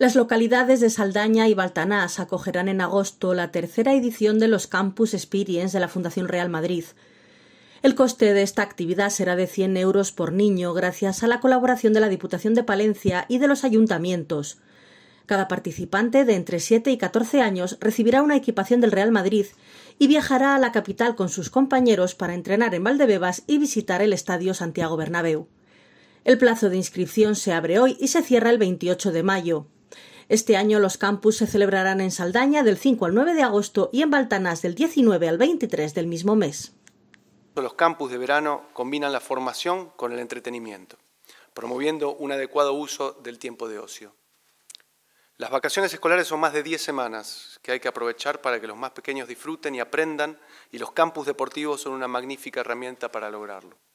Las localidades de Saldaña y Baltanás acogerán en agosto la tercera edición de los Campus Experience de la Fundación Real Madrid. El coste de esta actividad será de 100 euros por niño gracias a la colaboración de la Diputación de Palencia y de los ayuntamientos. Cada participante de entre 7 y 14 años recibirá una equipación del Real Madrid y viajará a la capital con sus compañeros para entrenar en Valdebebas y visitar el Estadio Santiago Bernabéu. El plazo de inscripción se abre hoy y se cierra el 28 de mayo. Este año los campus se celebrarán en Saldaña del 5 al 9 de agosto y en Baltanás del 19 al 23 del mismo mes. Los campus de verano combinan la formación con el entretenimiento, promoviendo un adecuado uso del tiempo de ocio. Las vacaciones escolares son más de 10 semanas que hay que aprovechar para que los más pequeños disfruten y aprendan y los campus deportivos son una magnífica herramienta para lograrlo.